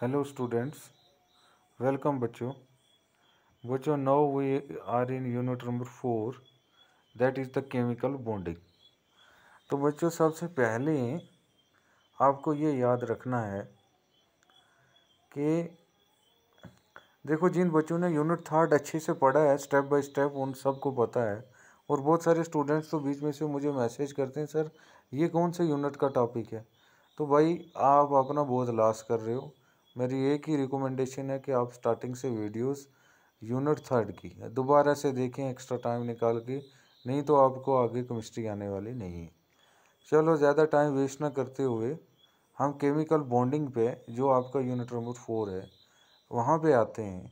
hello students welcome बच्चों बच्चों now we are in unit number four that is the chemical bonding तो बच्चों सबसे पहले आपको ये याद रखना है कि देखो जिन बच्चों ने यूनिट थर्ड अच्छे से पढ़ा है स्टेप बाय स्टेप उन सबको पता है और बहुत सारे स्टूडेंट्स तो बीच में से मुझे मैसेज करते हैं सर ये कौन से यूनिट का टॉपिक है तो भाई आप अपना बहुत लाश कर रहे हो मेरी एक ही रिकमेंडेशन है कि आप स्टार्टिंग से वीडियोस यूनिट थर्ड की दोबारा से देखें एक्स्ट्रा टाइम निकाल के नहीं तो आपको आगे केमिस्ट्री आने वाली नहीं है चलो ज़्यादा टाइम वेस्ट ना करते हुए हम केमिकल बॉन्डिंग पे जो आपका यूनिट नंबर फोर है वहाँ पे आते हैं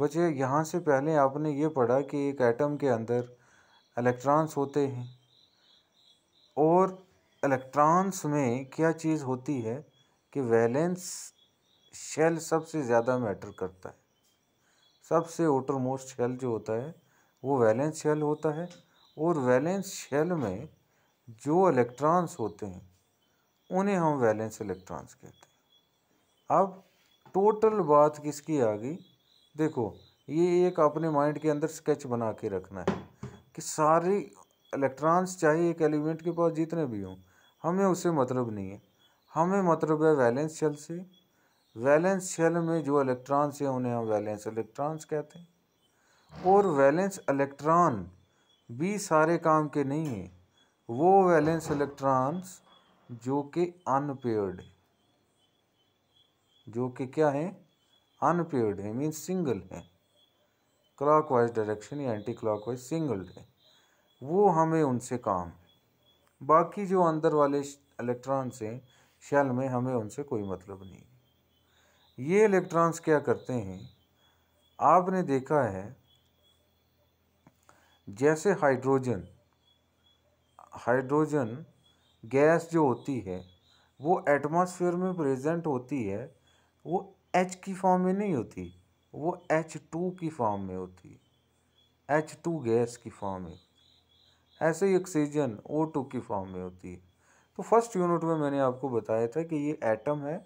बच्चे यहाँ से पहले आपने ये पढ़ा कि एक एटम के अंदर इलेक्ट्रॉन्स होते हैं और इलेक्ट्रॉन्स में क्या चीज़ होती है कि वैलेंस शेल सबसे ज़्यादा मैटर करता है सबसे ओटर मोस्ट शेल जो होता है वो वैलेंस शेल होता है और वैलेंस शेल में जो इलेक्ट्रॉन्स होते हैं उन्हें हम वैलेंस इलेक्ट्रॉन्स कहते हैं अब टोटल बात किसकी आ गई देखो ये एक अपने माइंड के अंदर स्केच बना के रखना है कि सारे इलेक्ट्रॉन्स चाहे एक एलिमेंट के पास जितने भी हों हमें उसे मतलब नहीं है हमें मतलब है वैलेंस शेल से वैलेंस शेल में जो इलेक्ट्रॉन्स हैं उन्हें हम वैलेंस इलेक्ट्रॉन्स कहते हैं और वैलेंस इलेक्ट्रॉन भी सारे काम के नहीं हैं वो वैलेंस इलेक्ट्रॉन्स जो कि अनपेयर्ड है जो कि क्या है अनपेयर्ड है मीन सिंगल है क्लॉकवाइज डायरेक्शन या एंटी क्लॉकवाइज सिंगल है वो हमें उनसे काम है बाकी जो अंदर वाले इलेक्ट्रॉन्स हैं शेल में हमें उनसे कोई मतलब नहीं ये इलेक्ट्रॉन्स क्या करते हैं आपने देखा है जैसे हाइड्रोजन हाइड्रोजन गैस जो होती है वो एटमॉस्फेयर में प्रेजेंट होती है वो एच की फॉर्म में नहीं होती वो एच टू की फॉर्म में होती है एच टू गैस की फॉर्म में ऐसे ही ऑक्सीजन ओ टू की फॉर्म में होती है तो फर्स्ट यूनिट में मैंने आपको बताया था कि ये एटम है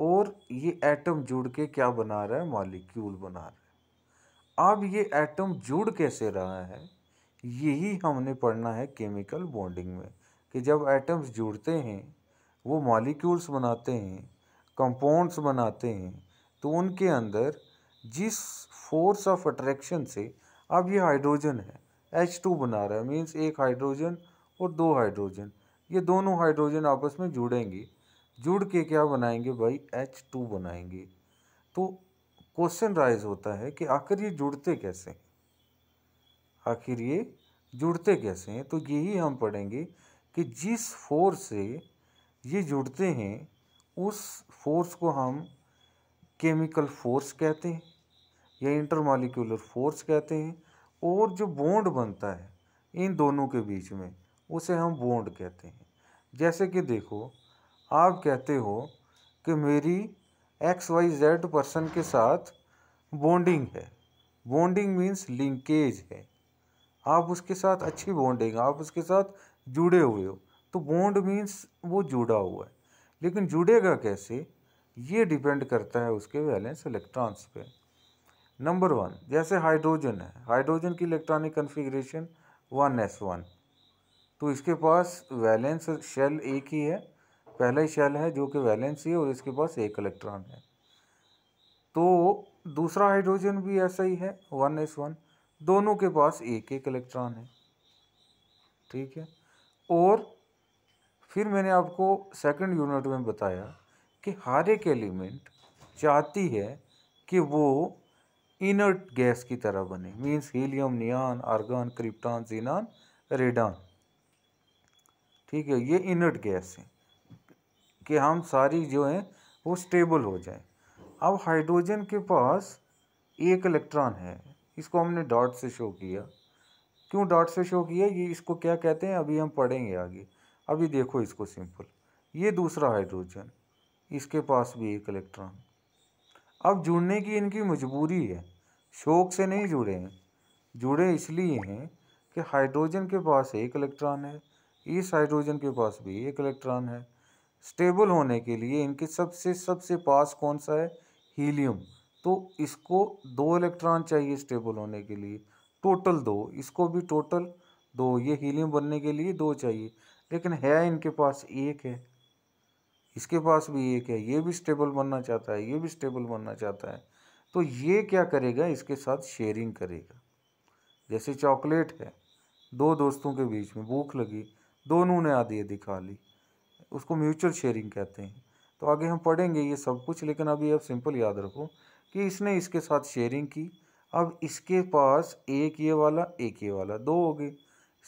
और ये एटम जुड़ के क्या बना रहा है मॉलिक्यूल बना रहा है अब ये एटम जुड़ कैसे रहा है यही हमने पढ़ना है केमिकल बॉन्डिंग में कि जब एटम्स जुड़ते हैं वो मॉलिक्यूल्स बनाते हैं कंपाउंड्स बनाते हैं तो उनके अंदर जिस फोर्स ऑफ अट्रैक्शन से अब ये हाइड्रोजन है एच टू बना रहा है मीन्स एक हाइड्रोजन और दो हाइड्रोजन ये दोनों हाइड्रोजन आपस में जुड़ेंगे जुड़ के क्या बनाएंगे भाई एच टू बनाएंगे तो क्वेश्चन राइज होता है कि आखिर ये जुड़ते कैसे हैं आखिर ये जुड़ते कैसे हैं तो यही हम पढ़ेंगे कि जिस फोर्स से ये जुड़ते हैं उस फोर्स को हम केमिकल फोर्स कहते हैं या इंटरमालिकुलर फोर्स कहते हैं और जो बॉन्ड बनता है इन दोनों के बीच में उसे हम बॉन्ड कहते हैं जैसे कि देखो आप कहते हो कि मेरी एक्स वाई जेड पर्सन के साथ बॉन्डिंग है बॉन्डिंग मीन्स लिंकेज है आप उसके साथ अच्छी बॉन्डिंग आप उसके साथ जुड़े हुए हो तो बॉन्ड मीन्स वो जुड़ा हुआ है लेकिन जुड़ेगा कैसे ये डिपेंड करता है उसके वैलेंस इलेक्ट्रॉन्स पे नंबर वन जैसे हाइड्रोजन है हाइड्रोजन की electronic configuration one S one तो इसके पास वैलेंस शेल एक ही है पहला ही शेल है जो कि वैलेंस ही और इसके पास एक इलेक्ट्रॉन है तो दूसरा हाइड्रोजन भी ऐसा ही है वन एस वन दोनों के पास एक एक इलेक्ट्रॉन है ठीक है और फिर मैंने आपको सेकंड यूनिट में बताया कि हर एक एलिमेंट चाहती है कि वो इनर्ट गैस की तरह बने means helium neon argon krypton xenon radon ठीक है ये इनर्ट गैस है कि हम सारी जो हैं वो स्टेबल हो जाए अब हाइड्रोजन के पास एक इलेक्ट्रॉन है इसको हमने डॉट से शो किया क्यों डॉट से शो किया ये इसको क्या कहते हैं अभी हम पढ़ेंगे आगे अभी देखो इसको सिंपल ये दूसरा हाइड्रोजन इसके पास भी एक इलेक्ट्रॉन अब जुड़ने की इनकी मजबूरी है शौक से नहीं जुड़े हैं जुड़े इसलिए हैं कि हाइड्रोजन के पास एक इलेक्ट्रॉन है इस हाइड्रोजन के पास भी एक इलेक्ट्रॉन है स्टेबल होने के लिए इनके सबसे सबसे पास कौन सा है हीलियम तो इसको दो इलेक्ट्रॉन चाहिए स्टेबल होने के लिए टोटल दो इसको भी टोटल दो ये हीलियम बनने के लिए दो चाहिए लेकिन है इनके पास एक है इसके पास भी एक है ये भी स्टेबल बनना चाहता है ये भी स्टेबल बनना चाहता है तो ये क्या करेगा इसके साथ शेयरिंग करेगा जैसे चॉकलेट है दो दोस्तों के बीच में भूख लगी दोनों ने आधी दिखा ली उसको म्यूचुअल शेयरिंग कहते हैं तो आगे हम पढ़ेंगे ये सब कुछ लेकिन अभी आप सिंपल याद रखो कि इसने इसके साथ शेयरिंग की अब इसके पास एक ये वाला एक ये वाला दो हो गए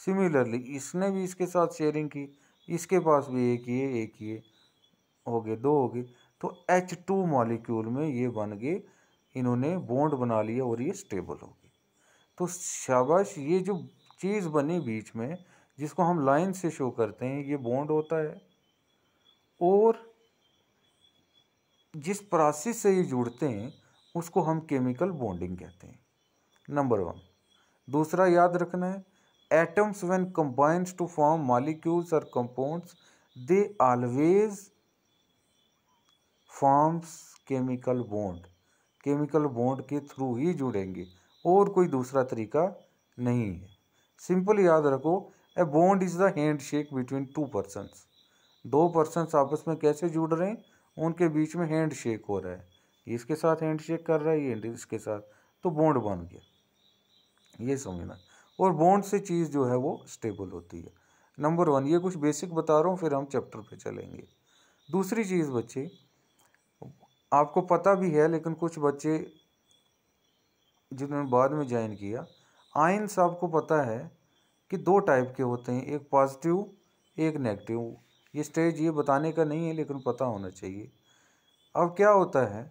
सिमिलरली इसने भी इसके साथ शेयरिंग की इसके पास भी एक ये एक ये हो गए दो हो गए तो एच टू मॉलिक्यूल में ये बन गए इन्होंने बॉन्ड बना लिया और ये स्टेबल हो गए तो शाबाश ये जो चीज़ बनी बीच में जिसको हम लाइन से शो करते हैं ये बॉन्ड होता है और जिस प्रोसेस से ये जुड़ते हैं उसको हम केमिकल बॉन्डिंग कहते हैं नंबर वन दूसरा याद रखना है atoms when combines to form molecules और compounds they always forms chemical bond chemical bond के थ्रू ही जुड़ेंगे और कोई दूसरा तरीका नहीं है सिंपल याद रखो a bond is the handshake between two persons दो पर्सन आपस में कैसे जुड़ रहे हैं उनके बीच में हैंड शेक हो रहा है इसके साथ हैंड शेक कर रहा है ये इसके साथ तो बॉन्ड बन गया ये समझना और बॉन्ड से चीज़ जो है वो स्टेबल होती है नंबर वन ये कुछ बेसिक बता रहा हूँ फिर हम चैप्टर पे चलेंगे दूसरी चीज़ बच्चे आपको पता भी है लेकिन कुछ बच्चे जिन्होंने बाद में ज्वाइन किया आइन्स आपको पता है कि दो टाइप के होते हैं एक पॉजिटिव एक नेगेटिव ये स्टेज ये बताने का नहीं है लेकिन पता होना चाहिए अब क्या होता है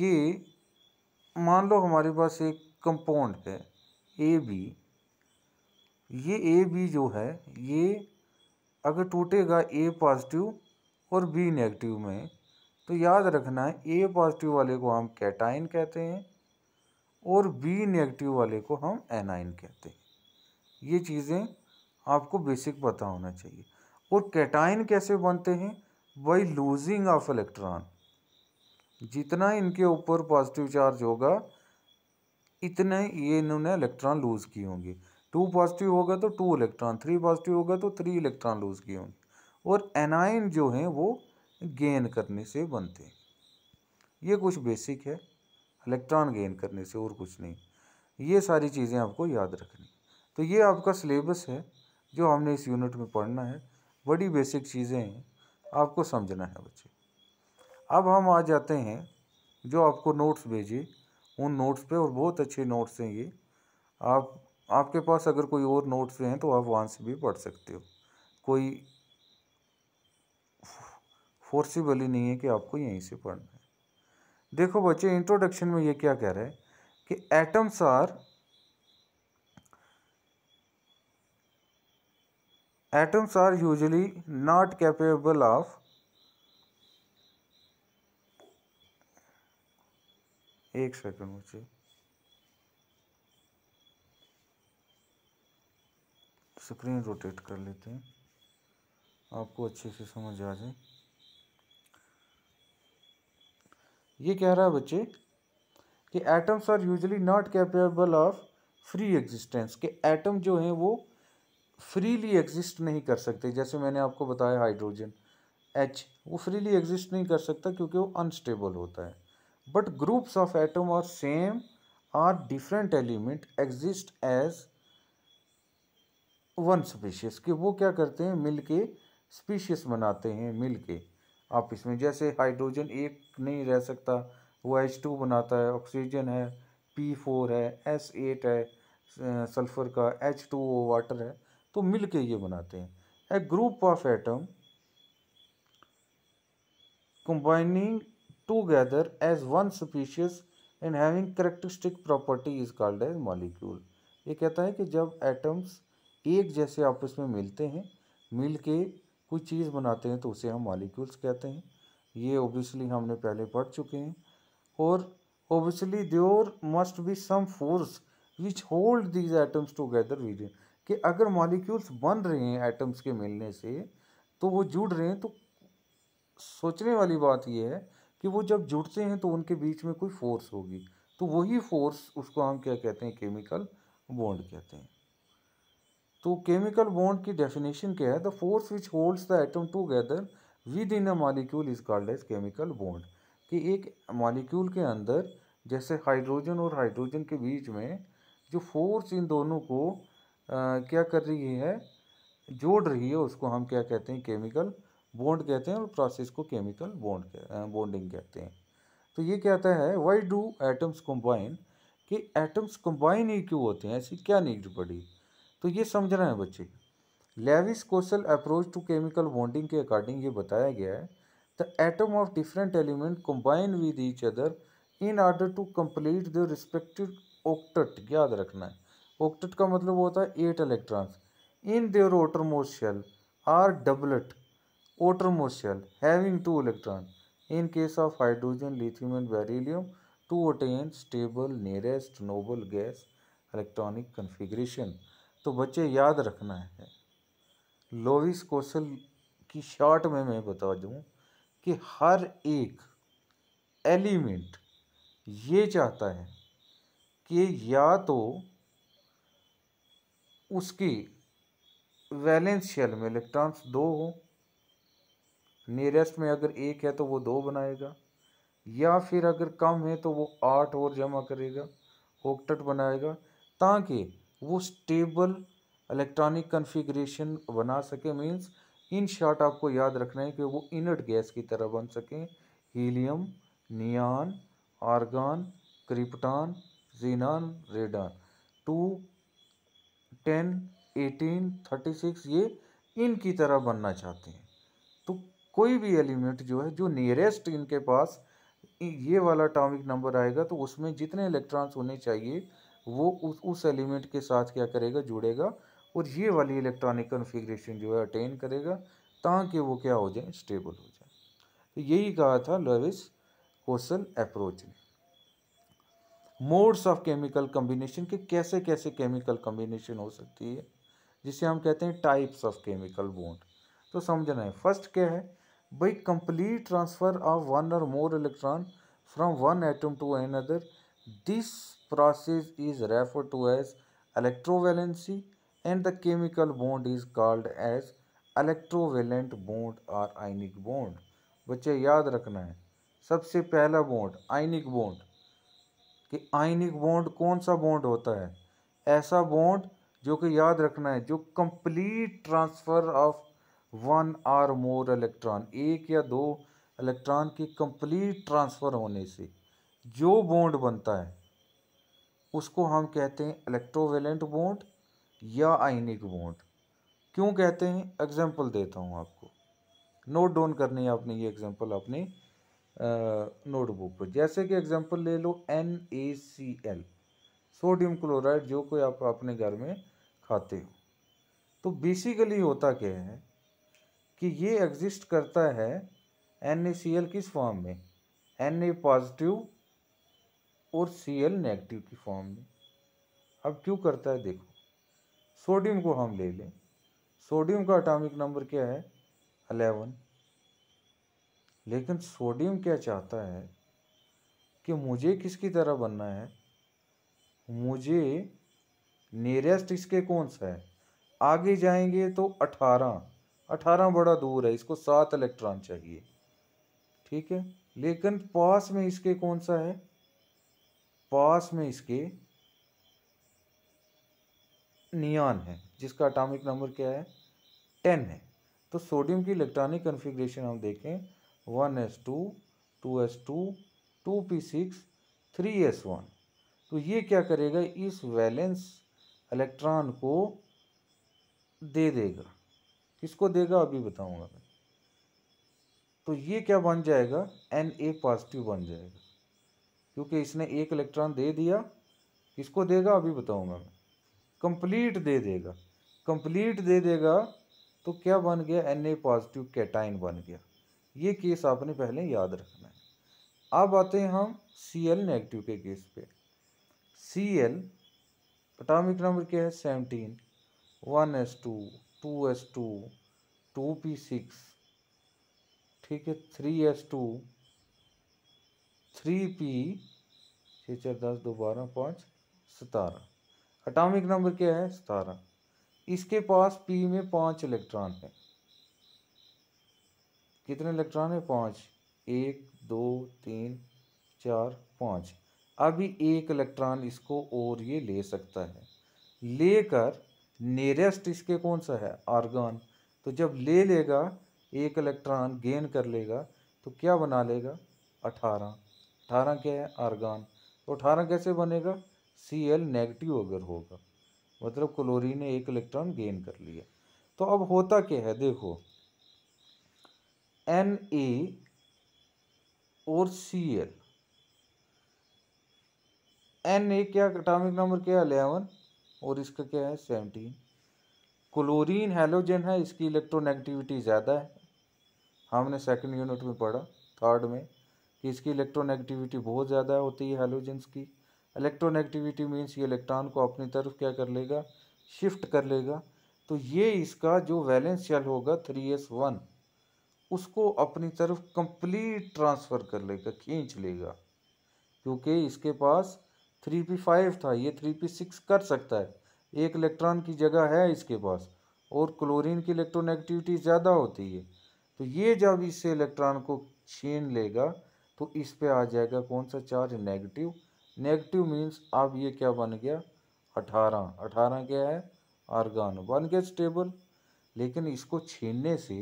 कि मान लो हमारे पास एक कंपाउंड है ए बी ये ए बी जो है ये अगर टूटेगा ए पॉजिटिव और बी नेगेटिव में तो याद रखना है ए पॉजिटिव वाले को हम कैटाइन कहते हैं और बी नेगेटिव वाले को हम एनाइन कहते हैं ये चीज़ें आपको बेसिक पता होना चाहिए और कैटाइन कैसे बनते हैं बाई लूजिंग ऑफ इलेक्ट्रॉन जितना इनके ऊपर पॉजिटिव चार्ज होगा इतने ये इन्होंने इलेक्ट्रॉन लूज किए होंगे टू पॉजिटिव होगा तो टू इलेक्ट्रॉन थ्री पॉजिटिव होगा तो थ्री इलेक्ट्रॉन लूज किए होंगे और एनाइन जो हैं वो गेन करने से बनते हैं ये कुछ बेसिक है इलेक्ट्रॉन गेन करने से और कुछ नहीं ये सारी चीज़ें आपको याद रखनी तो ये आपका सिलेबस है जो हमने इस यूनिट में पढ़ना है बड़ी बेसिक चीज़ें आपको समझना है बच्चे अब हम आ जाते हैं जो आपको नोट्स भेजे उन नोट्स पे और बहुत अच्छे नोट्स हैं ये आप आपके पास अगर कोई और नोट्स हैं तो आप वहाँ से भी पढ़ सकते हो कोई फोर्सिबल ही नहीं है कि आपको यहीं से पढ़ना है देखो बच्चे इंट्रोडक्शन में ये क्या कह रहा है कि atoms are atoms are usually not capable of एक सेकंड मुझे स्क्रीन रोटेट कर लेते हैं आपको अच्छे से समझ आ जाए ये कह रहा है बच्चे कि atoms are usually not capable of free existence के एटम जो हैं वो फ्रीली एग्जिस्ट नहीं कर सकते जैसे मैंने आपको बताया हाइड्रोजन एच वो फ्रीली एग्जिस्ट नहीं कर सकता क्योंकि वो अनस्टेबल होता है बट ग्रुप्स ऑफ एटम और same or different element exist as one species कि वो क्या करते हैं मिल के स्पीशीज बनाते हैं मिल के आप इसमें जैसे हाइड्रोजन एक नहीं रह सकता वो एच टू बनाता है ऑक्सीजन है पी फोर है एस एट है सल्फर का एच टू वो वाटर है तो मिल के ये बनाते हैं a group of atom combining together as one species and having characteristic property is called as molecule ये कहता है कि जब एटम्स एक जैसे आपस में मिलते हैं मिल के कोई चीज़ बनाते हैं तो उसे हम मॉलिक्यूल्स कहते हैं ये ओबियसली हमने पहले पढ़ चुके हैं और there must be some force which hold these atoms together within कि अगर मॉलिक्यूल्स बन रहे हैं एटम्स के मिलने से तो वो जुड़ रहे हैं तो सोचने वाली बात यह है कि वो जब जुड़ते हैं तो उनके बीच में कोई फोर्स होगी तो वही फोर्स उसको हम क्या कहते हैं केमिकल बॉन्ड कहते हैं तो केमिकल बॉन्ड की डेफिनेशन क्या है the force which holds the atom together within a molecule is called as chemical bond कि एक मॉलिक्यूल के अंदर जैसे हाइड्रोजन और हाइड्रोजन के बीच में जो फोर्स इन दोनों को क्या कर रही है जोड़ रही है उसको हम क्या कहते हैं केमिकल बोंड कहते हैं और प्रोसेस को केमिकल बोंड बोंडिंग कहते हैं तो ये कहता है वाई डू एटम्स कंबाइन कि एटम्स कंबाइन ही क्यों होते हैं ऐसी क्या नीड पड़ी तो ये समझ रहे हैं बच्चे Lewis Kossel approach to chemical bonding के अकॉर्डिंग ये बताया गया है the atom of different element combine with each other in order to complete the respective octet याद रखना है ऑक्टेट का मतलब होता है eight electrons in their most shell or doublet most shell having two electron in case of hydrogen lithium and beryllium to attain stable nearest noble gas electronic configuration तो बच्चे याद रखना है लोविस कौशल की शॉर्ट में मैं बता दूँ कि हर एक एलिमेंट ये चाहता है कि या तो उसकी वैलेंशियल में इलेक्ट्रॉन्स दो हों नियरेस्ट में अगर एक है तो वो दो बनाएगा या फिर अगर कम है तो वो आठ और जमा करेगा ऑक्टेट बनाएगा ताकि वो स्टेबल इलेक्ट्रॉनिक कन्फिग्रेशन बना सके मींस इन शॉर्ट आपको याद रखना है कि वो इनर्ट गैस की तरह बन सकें helium neon argon krypton xenon radon two ten eighteen thirty six ये इनकी तरह बनना चाहते हैं तो कोई भी एलिमेंट जो है जो नियरेस्ट इनके पास ये वाला अटोमिक नंबर आएगा तो उसमें जितने इलेक्ट्रॉन्स होने चाहिए वो उस उस एलिमेंट के साथ क्या करेगा जुड़ेगा और ये वाली इलेक्ट्रॉनिक कन्फिग्रेशन जो है अटेन करेगा ताकि वो क्या हो जाए स्टेबल हो जाए तो यही कहा था लविस कोसल अप्रोच ने मोड्स ऑफ केमिकल कम्बिनेशन के कैसे कैसे केमिकल कम्बिनेशन हो सकती है जिसे हम कहते हैं टाइप्स ऑफ केमिकल बोंड तो समझना है फर्स्ट क्या है भाई कंप्लीट ट्रांसफ़र ऑफ वन और more electron from one atom to another this process is refer to as electrovalency and the chemical bond is called as electrovalent bond और ionic bond बच्चे याद रखना है सबसे पहला बोंड आइनिक बोंड कि ionic bond कौन सा बॉन्ड होता है ऐसा बॉन्ड जो कि याद रखना है जो complete transfer of one or more electron एक या दो इलेक्ट्रॉन की कंप्लीट ट्रांसफ़र होने से जो बॉन्ड बनता है उसको हम कहते हैं इलेक्ट्रोवेलेंट बॉन्ड या आइनिक बॉन्ड क्यों कहते हैं एग्जाम्पल देता हूँ आपको नोट डाउन करनी है आपने ये एग्जाम्पल आपने नोटबुक पर जैसे कि एग्जांपल ले लो N A C L sodium chloride जो कोई आप अपने घर में खाते हो तो बेसिकली होता क्या है कि ये एग्जिस्ट करता है एन ए सी एल किस फॉर्म में एन ए पॉजिटिव और सी एल नेगेटिव की फॉर्म में अब क्यों करता है देखो सोडियम को हम ले लें सोडियम का अटामिक नंबर क्या है अलेवन लेकिन सोडियम क्या चाहता है कि मुझे किसकी तरह बनना है मुझे नियरेस्ट इसके कौन सा है आगे जाएंगे तो अठारह अठारह बड़ा दूर है इसको सात इलेक्ट्रॉन चाहिए ठीक है लेकिन पास में इसके कौन सा है पास में इसके नियान है जिसका अटामिक नंबर क्या है टेन है तो सोडियम की इलेक्ट्रॉनिक कन्फिग्रेशन हम देखें one S two two S two two P six three S one तो ये क्या करेगा इस वैलेंस इलेक्ट्रॉन को दे देगा किसको देगा अभी बताऊंगा मैं तो ये क्या बन जाएगा एन ए पॉजिटिव बन जाएगा क्योंकि इसने एक इलेक्ट्रॉन दे दिया किसको देगा अभी बताऊंगा मैं कंप्लीट दे देगा कंप्लीट दे देगा तो क्या बन गया एन ए पॉजिटिव कैटाइन बन गया ये केस आपने पहले याद रखना है अब आते हैं हम सी एल नेगेटिव के केस पे सी एल अटामिक नंबर क्या है seventeen one S two two S two two P six ठीक है three S two three P छः चार दस दो बारह पाँच सतारह अटामिक नंबर क्या है सतारह इसके पास पी में पाँच इलेक्ट्रॉन है कितने इलेक्ट्रॉन है पाँच एक दो तीन चार पाँच अभी एक इलेक्ट्रॉन इसको और ये ले सकता है लेकर नियरेस्ट इसके कौन सा है आर्गन तो जब ले लेगा एक इलेक्ट्रॉन गेन कर लेगा तो क्या बना लेगा अठारह अठारह क्या है आर्गन तो अठारह कैसे बनेगा सी एल नेगेटिव अगर होगा मतलब क्लोरीन ने एक इलेक्ट्रॉन गेन कर लिया तो अब होता क्या है देखो एन ए और सी एल एन ए क्या एटॉमिक नंबर क्या है अलेवन और इसका क्या है सेवनटीन क्लोरीन हेलोजन है इसकी इलेक्ट्रोनेगेटिविटी ज़्यादा है हमने सेकंड यूनिट में पढ़ा थर्ड में कि इसकी इलेक्ट्रोनेगेटिविटी बहुत ज़्यादा होती है हेलोजेंस की इलेक्ट्रोनेगेटिविटी मीन्स ये इलेक्ट्रॉन को अपनी तरफ क्या कर लेगा शिफ्ट कर लेगा तो ये इसका जो वैलेंस शेल होगा थ्री एस वन उसको अपनी तरफ कंप्लीट ट्रांसफ़र कर लेगा खींच लेगा क्योंकि इसके पास थ्री पी फाइव था ये थ्री पी सिक्स कर सकता है एक इलेक्ट्रॉन की जगह है इसके पास और क्लोरीन की इलेक्ट्रोनेगेटिविटी ज़्यादा होती है तो ये जब इसे इलेक्ट्रॉन को छीन लेगा तो इस पे आ जाएगा कौन सा चार्ज नेगेटिव नेगेटिव मीन्स अब ये क्या बन गया अठारह अठारह क्या है आर्गन बन गया स्टेबल लेकिन इसको छीनने से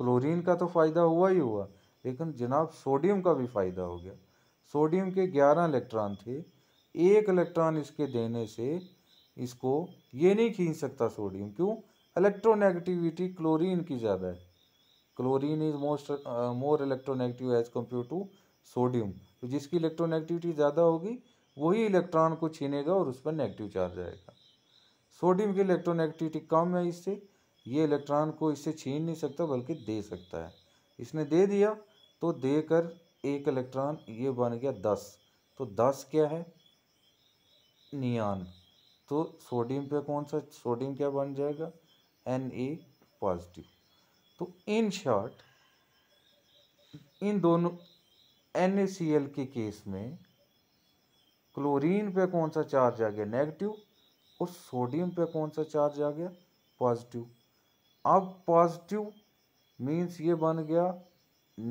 क्लोरीन का तो फ़ायदा हुआ ही हुआ लेकिन जनाब सोडियम का भी फ़ायदा हो गया सोडियम के ग्यारह इलेक्ट्रॉन थे एक इलेक्ट्रॉन इसके देने से इसको ये नहीं खींच सकता सोडियम क्यों इलेक्ट्रोनेगेटिविटी क्लोरीन की ज़्यादा है chlorine is most more electronegative as compare to sodium तो जिसकी इलेक्ट्रोनेगेटिविटी ज़्यादा होगी वही इलेक्ट्रॉन को छीनेगा और उस पर नेगेटिव चार्ज आएगा सोडियम की इलेक्ट्रोनेगेटिविटी कम है इससे ये इलेक्ट्रॉन को इससे छीन नहीं सकता बल्कि दे सकता है इसने दे दिया तो दे कर एक इलेक्ट्रॉन ये बन गया दस तो दस क्या है नियान तो सोडियम पे कौन सा सोडियम क्या बन जाएगा एन ए पॉजिटिव तो इन शॉर्ट इन दोनों एन ए सी एल के केस में क्लोरीन पे कौन सा चार्ज आ गया नेगेटिव और सोडियम पे कौन सा चार्ज आ गया पॉजिटिव अब पॉजिटिव मीन्स ये बन गया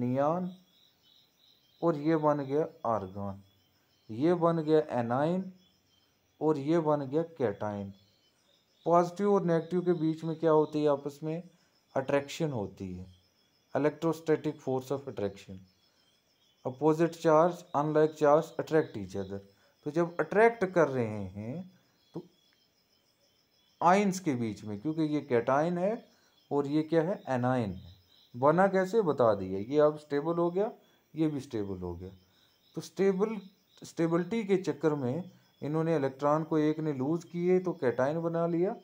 नियान और ये बन गया आर्गान ये बन गया एनाइन और ये बन गया कैटाइन पॉजिटिव और नेगेटिव के बीच में क्या होती है आपस में अट्रैक्शन होती है electrostatic force of attraction opposite charge unlike charge attract each other तो जब अट्रैक्ट कर रहे हैं तो आइंस के बीच में क्योंकि ये कैटाइन है और ये क्या है एनाइन है बना कैसे बता दिया ये अब स्टेबल हो गया ये भी स्टेबल हो गया तो स्टेबल स्टेबिलिटी के चक्कर में इन्होंने इलेक्ट्रॉन को एक ने लूज किए तो कैटाइन बना लिया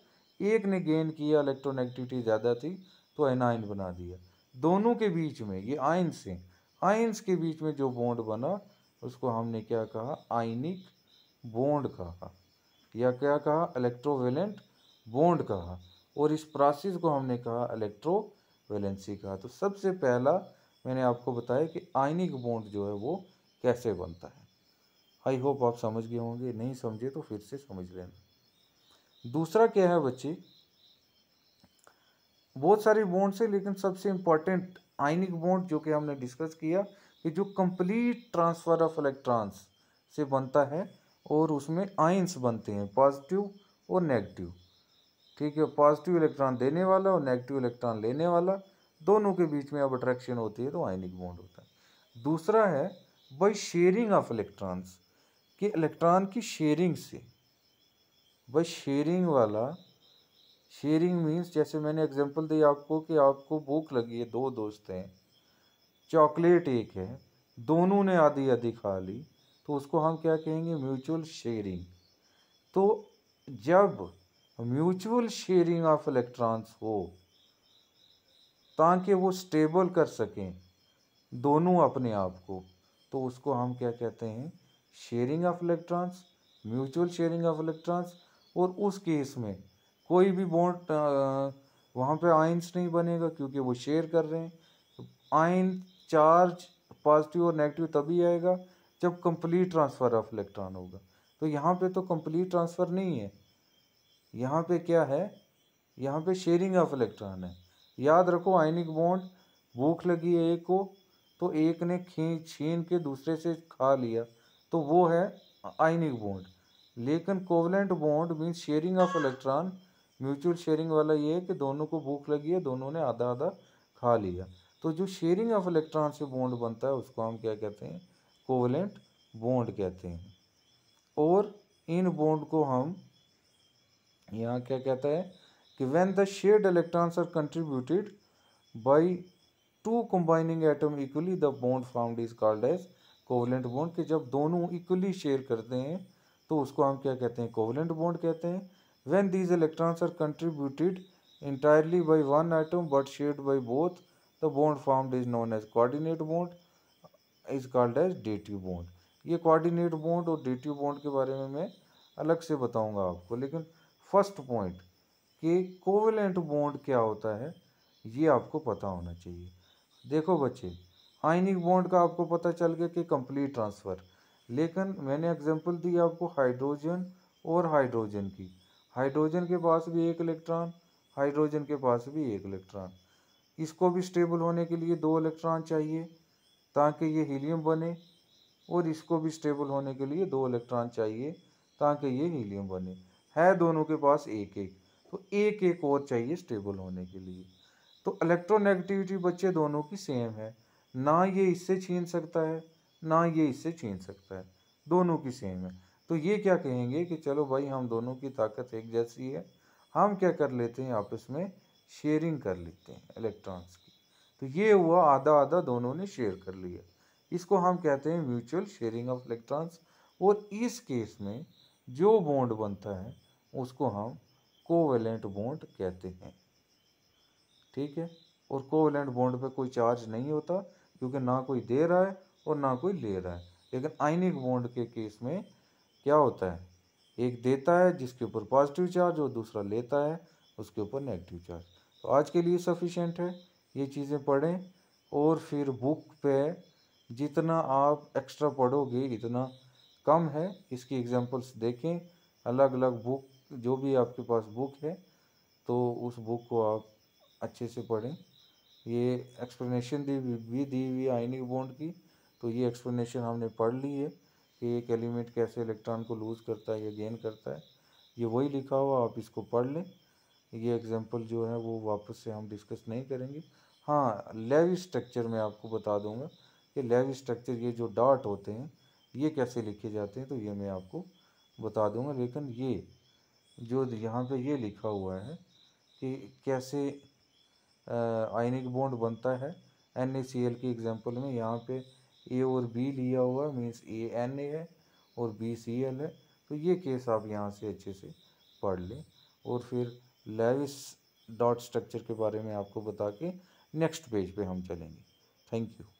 एक ने गेन किया इलेक्ट्रोनेगेटिविटी ज़्यादा थी तो एनाइन बना दिया दोनों के बीच में ये आइन्स हैं आइन्स के बीच में जो बॉन्ड बना उसको हमने क्या कहा आइनिक बॉन्ड कहा या क्या कहा इलेक्ट्रोवेलेंट बॉन्ड कहा और इस प्रोसेस को हमने कहा इलेक्ट्रो वैलेंसी कहा तो सबसे पहला मैंने आपको बताया कि आयनिक बॉन्ड जो है वो कैसे बनता है आई होप आप समझ गए होंगे नहीं समझे तो फिर से समझ लेना दूसरा क्या है बच्चे बहुत सारे बॉन्ड्स हैं लेकिन सबसे इम्पॉर्टेंट आयनिक बॉन्ड जो कि हमने डिस्कस किया कि जो कंप्लीट ट्रांसफ़र ऑफ इलेक्ट्रॉन्स से बनता है और उसमें आइंस बनते हैं पॉजिटिव और नेगेटिव ठीक है पॉजिटिव इलेक्ट्रॉन देने वाला और नेगेटिव इलेक्ट्रॉन लेने वाला दोनों के बीच में अब अट्रैक्शन होती है तो आयनिक बॉन्ड होता है दूसरा है बाई शेयरिंग ऑफ इलेक्ट्रॉन्स कि इलेक्ट्रॉन की शेयरिंग से बाई शेयरिंग वाला शेयरिंग मीन्स जैसे मैंने एग्जांपल दी आपको कि आपको भूख लगी है दो दोस्त हैं चॉकलेट एक है दोनों ने आधी आधी खा ली तो उसको हम क्या कहेंगे म्यूचुअल शेयरिंग तो जब म्यूचुअल शेयरिंग ऑफ इलेक्ट्रॉन्स हो ताकि वो स्टेबल कर सकें दोनों अपने आप को तो उसको हम क्या कहते हैं sharing of electrons mutual sharing of electrons और उस केस में कोई भी बॉन्ड वहाँ पे आइंस नहीं बनेगा क्योंकि वो शेयर कर रहे हैं आइन चार्ज पॉजिटिव और नेगेटिव तभी आएगा जब कंप्लीट ट्रांसफ़र ऑफ इलेक्ट्रॉन होगा तो यहाँ पे तो कंप्लीट ट्रांसफ़र नहीं है यहाँ पे क्या है यहाँ पे शेयरिंग ऑफ इलेक्ट्रॉन है याद रखो आयनिक बॉन्ड भूख लगी है एक को तो एक ने खींच छीन के दूसरे से खा लिया तो वो है आयनिक बॉन्ड लेकिन covalent bond means sharing of electron mutual sharing वाला ये है कि दोनों को भूख लगी है दोनों ने आधा आधा खा लिया तो जो शेयरिंग ऑफ इलेक्ट्रॉन से बॉन्ड बनता है उसको हम क्या कहते हैं कोवलेंट बॉन्ड कहते हैं और इन बॉन्ड को हम यहाँ क्या कहता है कि when the shared electrons are contributed by two combining atom equally the bond found is called as covalent bond के जब दोनों इक्वली शेयर करते हैं तो उसको हम क्या कहते हैं कोवलेंट बॉन्ड कहते हैं when these electrons are contributed entirely by one atom but shared by both the bond formed is known as coordinate bond is called as dative bond ये कॉर्डिनेट बॉन्ड और डेटिव बॉन्ड के बारे में मैं अलग से बताऊँगा आपको लेकिन फर्स्ट पॉइंट कि कोवेलेंट बॉन्ड क्या होता है ये आपको पता होना चाहिए देखो बच्चे आयनिक बॉन्ड का आपको पता चल गया कि कंप्लीट ट्रांसफ़र लेकिन मैंने एग्जांपल दी आपको हाइड्रोजन और हाइड्रोजन की हाइड्रोजन के पास भी एक इलेक्ट्रॉन हाइड्रोजन के पास भी एक इलेक्ट्रॉन इसको भी स्टेबल होने के लिए दो इलेक्ट्रॉन चाहिए ताकि ये हीलियम बने और इसको भी स्टेबल होने के लिए दो इलेक्ट्रॉन चाहिए ताकि ये हीलियम बने है दोनों के पास एक एक तो एक एक और चाहिए स्टेबल होने के लिए तो इलेक्ट्रोनेगेटिविटी बच्चे दोनों की सेम है ना ये इससे छीन सकता है ना ये इससे छीन सकता है दोनों की सेम है तो ये क्या कहेंगे कि चलो भाई हम दोनों की ताकत एक जैसी है हम क्या कर लेते हैं आपस में शेयरिंग कर लेते हैं इलेक्ट्रॉन्स की तो ये हुआ आधा आधा दोनों ने शेयर कर लिया इसको हम कहते हैं म्यूचुअल शेयरिंग ऑफ इलेक्ट्रॉन्स और इस केस में जो बॉन्ड बनता है उसको हम कोवेलेंट बॉन्ड कहते हैं ठीक है और कोवेलेंट बॉन्ड पे कोई चार्ज नहीं होता क्योंकि ना कोई दे रहा है और ना कोई ले रहा है लेकिन आइनिक बॉन्ड के केस में क्या होता है एक देता है जिसके ऊपर पॉजिटिव चार्ज और दूसरा लेता है उसके ऊपर नेगेटिव चार्ज तो आज के लिए सफिशेंट है ये चीज़ें पढ़ें और फिर बुक पे जितना आप एक्स्ट्रा पढ़ोगे इतना कम है इसकी एग्जांपल्स देखें अलग अलग बुक जो भी आपके पास बुक है तो उस बुक को आप अच्छे से पढ़ें ये एक्सप्लेनेशन दी भी दी हुई आइनिक बॉन्ड की तो ये एक्सप्लेनेशन हमने पढ़ ली है कि एक एलिमेंट कैसे इलेक्ट्रॉन को लूज़ करता है या गेन करता है ये वही लिखा हुआ आप इसको पढ़ लें ये एग्जांपल जो है वो वापस से हम डिस्कस नहीं करेंगे हाँ लेव स्ट्रक्चर में आपको बता दूंगा कि लेव स्ट्रक्चर ये जो डॉट होते हैं ये कैसे लिखे जाते हैं तो ये मैं आपको बता दूंगा लेकिन ये जो यहाँ पे ये लिखा हुआ है कि कैसे आयनिक बॉन्ड बनता है एन ए सी एल की एग्जांपल में यहाँ पे ए और बी लिया हुआ मीन्स ए एन ए है और बी सी एल है तो ये केस आप यहाँ से अच्छे से पढ़ लें और फिर लेविस डॉट स्ट्रक्चर के बारे में आपको बता के नेक्स्ट पेज पे हम चलेंगे थैंक यू